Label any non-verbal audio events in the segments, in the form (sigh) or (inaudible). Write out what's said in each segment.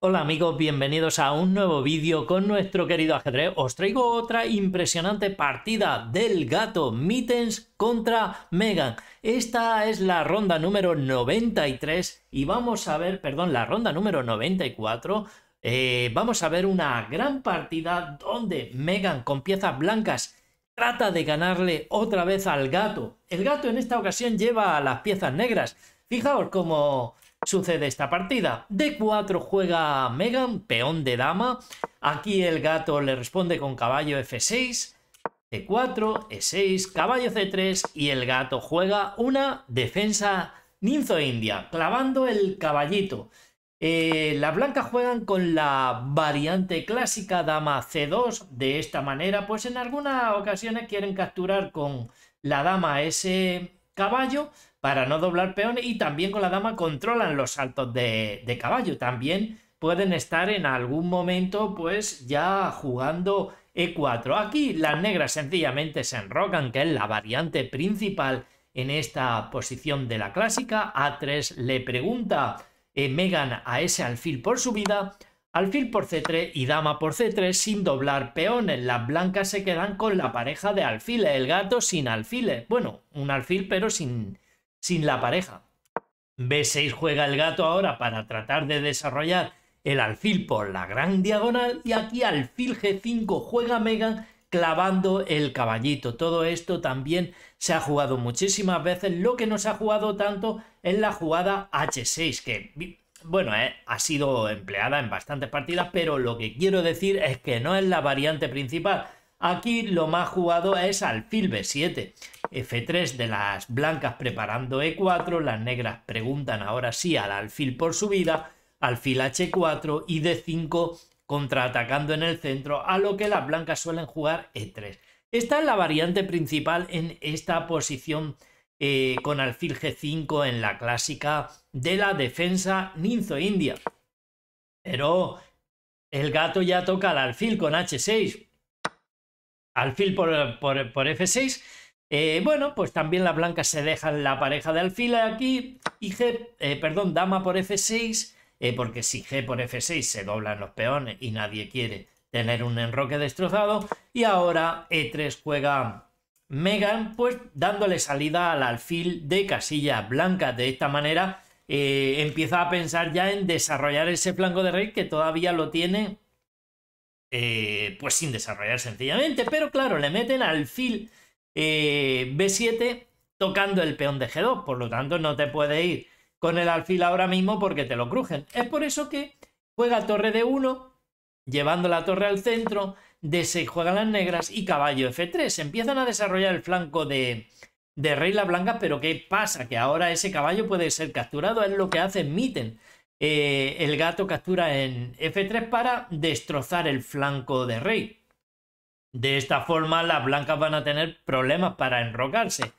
Hola amigos, bienvenidos a un nuevo vídeo con nuestro querido ajedrez. Os traigo otra impresionante partida del gato Mittens contra Megan. Esta es la ronda número 93 y vamos a ver, perdón, la ronda número 94. Eh, vamos a ver una gran partida donde Megan con piezas blancas trata de ganarle otra vez al gato. El gato en esta ocasión lleva las piezas negras. Fijaos cómo sucede esta partida. D4 juega Megan, peón de dama. Aquí el gato le responde con caballo F6, D4, E6, caballo C3 y el gato juega una defensa ninzo india, clavando el caballito. Eh, las blancas juegan con la variante clásica dama C2. De esta manera, pues en algunas ocasiones quieren capturar con la dama ese caballo para no doblar peones y también con la dama controlan los saltos de, caballo. También pueden estar en algún momento pues ya jugando e4. Aquí las negras sencillamente se enrocan, que es la variante principal en esta posición de la clásica. A3 le pregunta eh, Megan a ese alfil por su vida, alfil por C3 y dama por C3 sin doblar peones. Las blancas se quedan con la pareja de alfiles, el gato sin alfiles. Bueno, un alfil pero sin, sin la pareja. B6 juega el gato ahora para tratar de desarrollar el alfil por la gran diagonal y aquí alfil G5 juega Megan clavando el caballito. Todo esto también se ha jugado muchísimas veces, lo que no se ha jugado tanto en la jugada H6, que bueno, eh, ha sido empleada en bastantes partidas, pero lo que quiero decir es que no es la variante principal. Aquí lo más jugado es alfil B7. F3 de las blancas preparando E4, las negras preguntan ahora sí al alfil por su vida, alfil H4 y D5 contraatacando en el centro, a lo que las blancas suelen jugar E3. Esta es la variante principal en esta posición eh, con alfil G5 en la clásica de la defensa ninzo-india. Pero el gato ya toca al alfil con H6. Alfil por, por F6 eh, bueno, pues también las blancas se dejan la pareja de alfil aquí y G, eh, perdón, dama por F6, eh, porque si G por F6 se doblan los peones y nadie quiere tener un enroque destrozado. Y ahora E3 juega Megan, pues dándole salida al alfil de casilla blanca. De esta manera empieza a pensar ya en desarrollar ese flanco de rey que todavía lo tiene. pues sin desarrollar sencillamente, pero claro, le meten alfil eh, B7 tocando el peón de G2. Por lo tanto, no te puede ir con el alfil ahora mismo porque te lo crujen. Es por eso que juega torre d 1 llevando la torre al centro, D6 juegan las negras y caballo F3. Empiezan a desarrollar el flanco de, de rey la blanca, pero ¿qué pasa? Que ahora ese caballo puede ser capturado, es lo que hace Mitten. Eh, el gato captura en F3 para destrozar el flanco de rey. De esta forma las blancas van a tener problemas para enrocarse.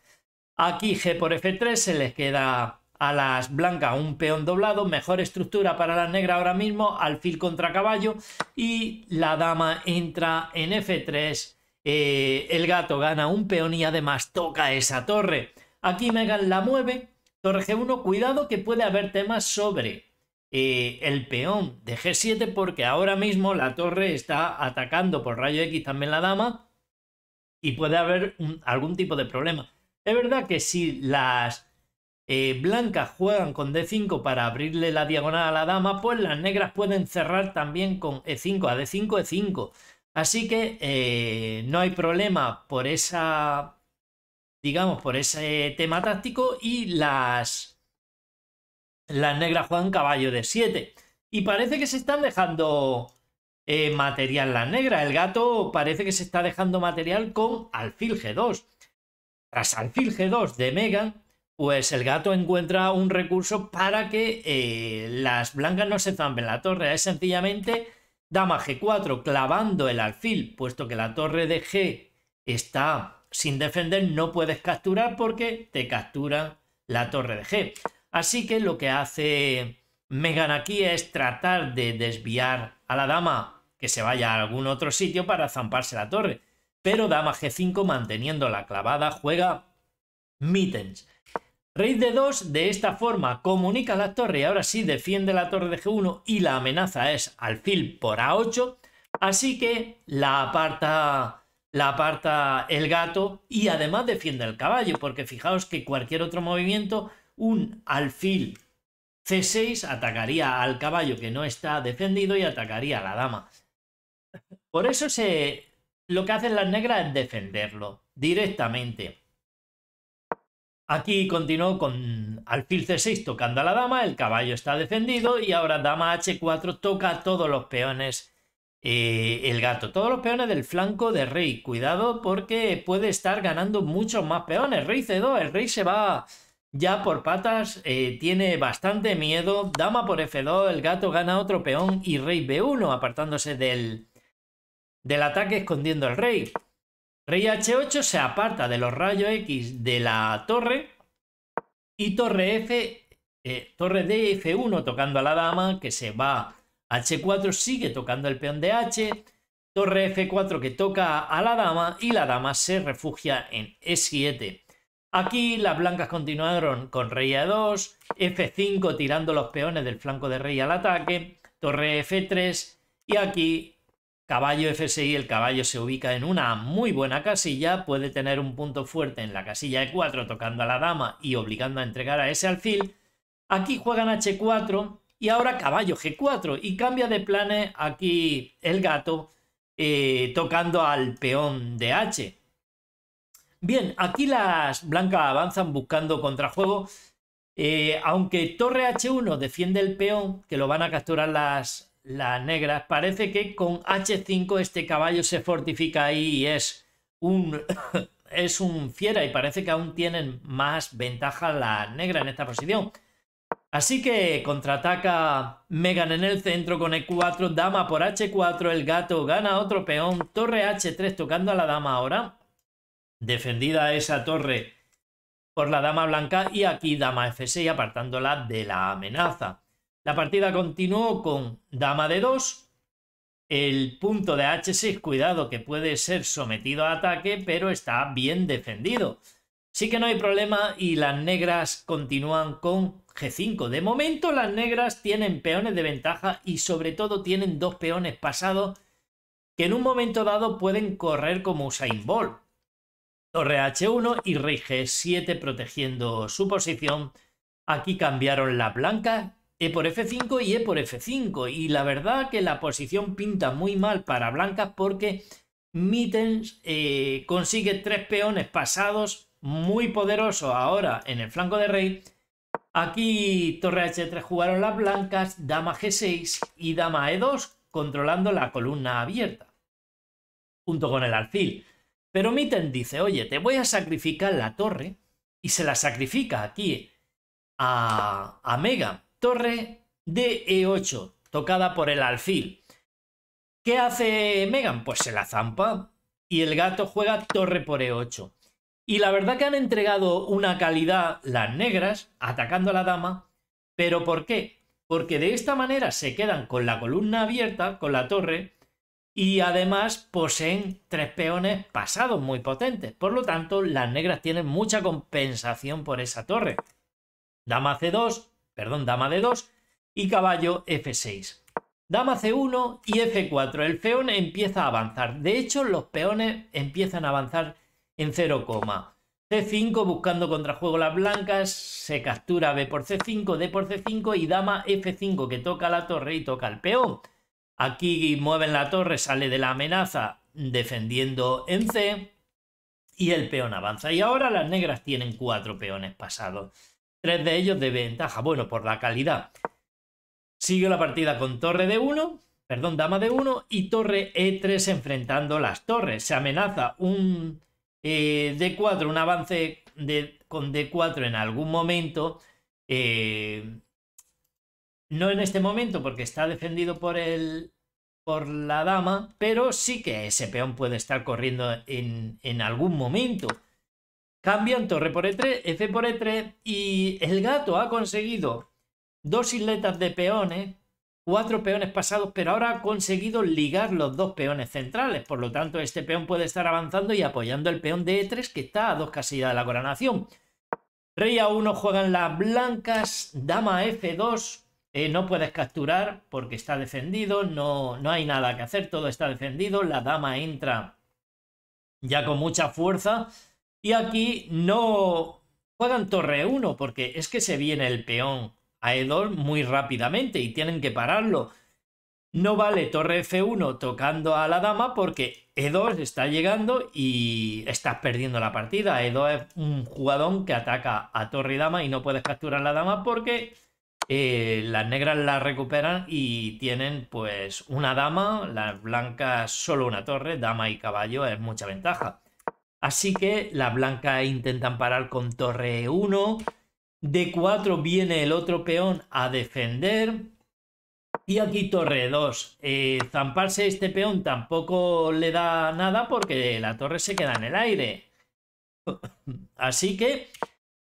Aquí G por F3 se les queda a las blancas un peón doblado, mejor estructura para las negras ahora mismo, alfil contra caballo y la dama entra en F3, eh, el gato gana un peón y además toca esa torre. Aquí Megan la mueve, torre G1, cuidado que puede haber temas sobre eh, el peón de G7 porque ahora mismo la torre está atacando por rayo X también la dama y puede haber algún tipo de problema. Es verdad que si las eh, blancas juegan con D5 para abrirle la diagonal a la dama, pues las negras pueden cerrar también con E5, a D5, E5. Así que eh, no hay problema por esa, digamos, por ese tema táctico y las las negras juegan caballo de 7. Y parece que se están dejando eh, material las negras. El gato parece que se está dejando material con alfil G2. Tras alfil G2 de Megan, pues el gato encuentra un recurso para que eh, las blancas no se zampen la torre. Es sencillamente dama G4 clavando el alfil, puesto que la torre de G está sin defender, no puedes capturar porque te captura la torre de G. Así que lo que hace Megan aquí es tratar de desviar a la dama que se vaya a algún otro sitio para zamparse la torre. Pero dama G5 manteniendo la clavada juega mittens. Rey de 2 de esta forma comunica la torre y ahora sí defiende la torre de G1 y la amenaza es alfil por A8. Así que la aparta, la aparta el gato y además defiende el caballo porque fijaos que cualquier otro movimiento un alfil C6 atacaría al caballo que no está defendido y atacaría a la dama. Por eso se, lo que hacen las negras es defenderlo directamente. Aquí continuó con alfil C6 tocando a la dama, el caballo está defendido y ahora dama H4 toca a todos los peones. Eh, el gato, todos los peones del flanco de rey. Cuidado porque puede estar ganando muchos más peones. Rey C2, el rey se va ya por patas eh, tiene bastante miedo. Dama por F2, el gato gana otro peón y rey B1, apartándose del, ataque escondiendo al rey. Rey H8 se aparta de los rayos X de la torre y torre F, eh, torre D F1 tocando a la dama que se va H4, sigue tocando el peón de H, torre F4 que toca a la dama y la dama se refugia en E7. Aquí las blancas continuaron con rey a 2, f5 tirando los peones del flanco de rey al ataque, torre f3 y aquí caballo f6, el caballo se ubica en una muy buena casilla, puede tener un punto fuerte en la casilla e4 tocando a la dama y obligando a entregar a ese alfil. Aquí juegan h4 y ahora caballo g4 y cambia de planes aquí el gato eh, tocando al peón de h. Bien, aquí las blancas avanzan buscando contrajuego. Eh, aunque torre H1 defiende el peón, que lo van a capturar las, las negras, parece que con H5 este caballo se fortifica ahí y es un, (laughs) es un fiera y parece que aún tienen más ventaja las negras en esta posición. Así que contraataca Megan en el centro con E4, dama por H4, el gato gana otro peón, torre H3 tocando a la dama ahora, Defendida esa torre por la dama blanca y aquí dama f6 apartándola de la amenaza. La partida continuó con dama de 2, el punto de h6, cuidado que puede ser sometido a ataque, pero está bien defendido. Sí que no hay problema y las negras continúan con g5. De momento las negras tienen peones de ventaja y sobre todo tienen dos peones pasados que en un momento dado pueden correr como Usain Bolt. Torre H1 y Rey G7 protegiendo su posición. Aquí cambiaron la blanca, E por F5 y E por F5. Y la verdad que la posición pinta muy mal para blancas porque Mittens eh, consigue tres peones pasados muy poderosos ahora en el flanco de Rey. Aquí Torre H3 jugaron las blancas, Dama G6 y Dama E2 controlando la columna abierta junto con el alfil. Pero Mitten dice, oye, te voy a sacrificar la torre y se la sacrifica aquí a, Megan. Mega. Torre de E8, tocada por el alfil. ¿Qué hace Megan? Pues se la zampa y el gato juega torre por E8. Y la verdad que han entregado una calidad las negras, atacando a la dama. ¿Pero por qué? Porque de esta manera se quedan con la columna abierta, con la torre, y además poseen tres peones pasados muy potentes. Por lo tanto, las negras tienen mucha compensación por esa torre. Dama C2, perdón, dama D2 y caballo F6. Dama C1 y F4. El peón empieza a avanzar. De hecho, los peones empiezan a avanzar en 0, C5 buscando contrajuego las blancas. Se captura B por C5, D por C5 y dama F5 que toca la torre y toca el peón. Aquí mueven la torre, sale de la amenaza defendiendo en C y el peón avanza. Y ahora las negras tienen cuatro peones pasados, tres de ellos de ventaja, bueno, por la calidad. Sigue la partida con torre de 1, perdón, dama de 1 y torre E3 enfrentando las torres. Se amenaza un eh, D4, un avance de, con D4 en algún momento. Eh, no en este momento porque está defendido por por la dama, pero sí que ese peón puede estar corriendo en, en algún momento. Cambian torre por E3, F por E3 y el gato ha conseguido dos isletas de peones, cuatro peones pasados, pero ahora ha conseguido ligar los dos peones centrales. Por lo tanto, este peón puede estar avanzando y apoyando el peón de E3 que está a dos casillas de la coronación. Rey A1 juegan las blancas, dama F2, eh, no puedes capturar porque está defendido, no, no hay nada que hacer, todo está defendido, la dama entra ya con mucha fuerza y aquí no juegan torre 1 porque es que se viene el peón a E2 muy rápidamente y tienen que pararlo. No vale torre F1 tocando a la dama porque E2 está llegando y estás perdiendo la partida. E2 es un jugadón que ataca a torre y dama y no puedes capturar a la dama porque eh, las negras la recuperan y tienen pues una dama, las blancas solo una torre, dama y caballo es mucha ventaja. Así que las blancas intentan parar con torre 1, d4 viene el otro peón a defender y aquí torre 2. Eh, zamparse este peón tampoco le da nada porque la torre se queda en el aire. (laughs) Así que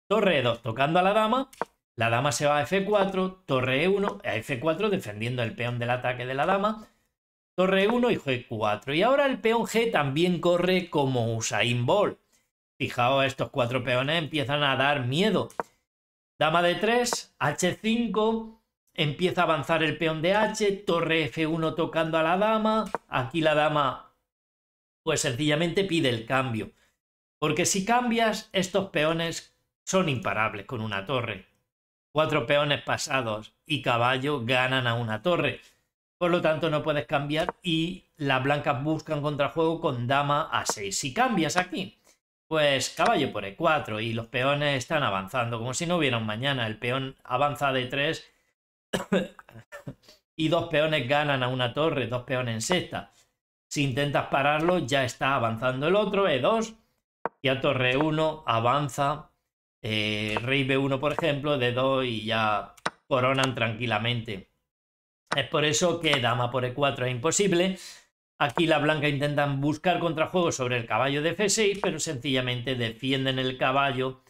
torre 2 tocando a la dama la dama se va a F4, torre E1, a F4 defendiendo el peón del ataque de la dama, torre E1 y G4. Y ahora el peón G también corre como Usain Bolt. Fijaos, estos cuatro peones empiezan a dar miedo. Dama de 3, H5, empieza a avanzar el peón de H, torre F1 tocando a la dama. Aquí la dama, pues sencillamente pide el cambio. Porque si cambias, estos peones son imparables con una torre cuatro peones pasados y caballo ganan a una torre. Por lo tanto, no puedes cambiar y las blancas buscan contrajuego con dama a 6. Si cambias aquí, pues caballo por E4 y los peones están avanzando, como si no hubiera un mañana. El peón avanza de 3 (coughs) y dos peones ganan a una torre, dos peones en sexta. Si intentas pararlo, ya está avanzando el otro, E2, y a torre 1 avanza eh, rey B1, por ejemplo, D2 y ya coronan tranquilamente. Es por eso que dama por E4 es imposible. Aquí la blanca intentan buscar contrajuego sobre el caballo de F6, pero sencillamente defienden el caballo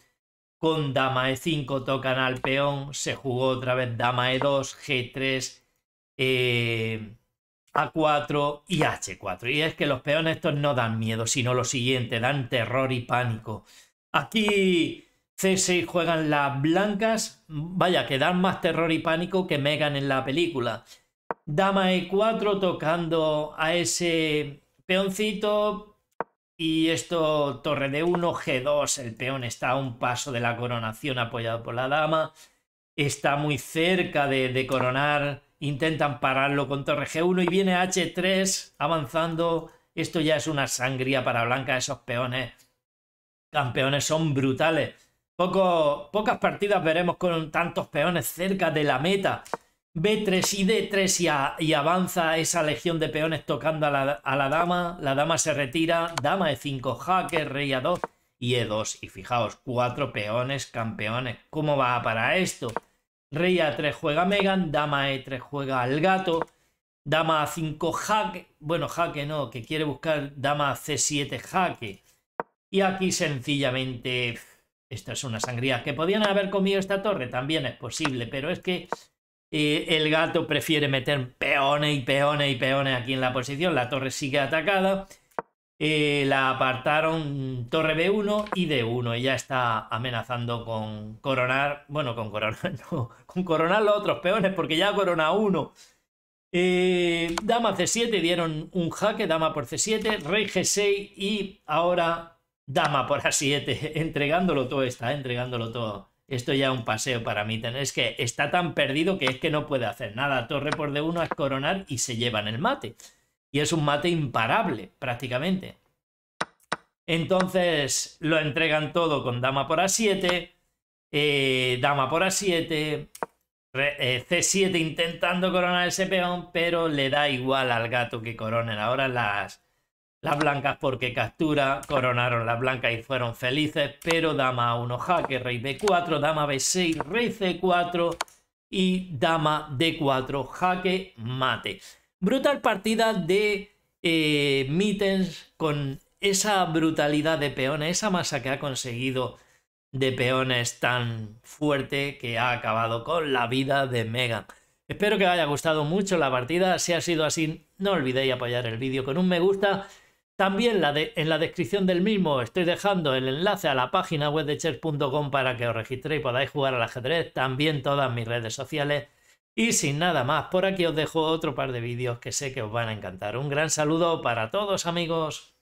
con dama E5, tocan al peón, se jugó otra vez dama E2, G3, A4 y H4. Y es que los peones estos no dan miedo, sino lo siguiente, dan terror y pánico. Aquí C6 juegan las blancas. Vaya, que dan más terror y pánico que Megan en la película. Dama E4 tocando a ese peoncito. Y esto, torre de 1, G2. El peón está a un paso de la coronación apoyado por la dama. Está muy cerca de, de coronar. Intentan pararlo con torre G1 y viene H3 avanzando. Esto ya es una sangría para blanca. Esos peones campeones son brutales. Poco, pocas partidas veremos con tantos peones cerca de la meta. B3 y D3 y, avanza esa legión de peones tocando a la, dama. La dama se retira. Dama E5, jaque, rey A2 y E2. Y fijaos, cuatro peones campeones. ¿Cómo va para esto? Rey A3 juega Megan. Dama E3 juega al gato. Dama A5, jaque. Bueno, jaque no, que quiere buscar dama C7, jaque. Y aquí sencillamente esto es una sangría. ¿Que podían haber comido esta torre? También es posible, pero es que eh, el gato prefiere meter peones y peones y peones aquí en la posición. La torre sigue atacada. Eh, la apartaron torre B1 y D1. Y ya está amenazando con coronar. Bueno, con coronar, (laughs) con coronar los otros peones, porque ya corona uno Eh, dama C7 dieron un jaque, dama por C7, rey G6 y ahora dama por a 7, (laughs) entregándolo todo, está entregándolo todo. Esto ya es un paseo para mí. Es que está tan perdido que es que no puede hacer nada. Torre por D1 es coronar y se llevan el mate. Y es un mate imparable, prácticamente. Entonces lo entregan todo con dama por A7, eh, dama por A7, eh, C7 intentando coronar ese peón, pero le da igual al gato que coronen. Ahora las, las blancas porque captura, coronaron las blancas y fueron felices, pero dama A1 jaque, rey B4, dama B6, rey C4 y dama D4 jaque mate. Brutal partida de eh, Mittens con esa brutalidad de peones, esa masa que ha conseguido de peones tan fuerte que ha acabado con la vida de Mega. Espero que os haya gustado mucho la partida, si ha sido así no olvidéis apoyar el vídeo con un me gusta también en la descripción del mismo estoy dejando el enlace a la página web de chess.com para que os registréis y podáis jugar al ajedrez. También todas mis redes sociales. Y sin nada más, por aquí os dejo otro par de vídeos que sé que os van a encantar. Un gran saludo para todos amigos.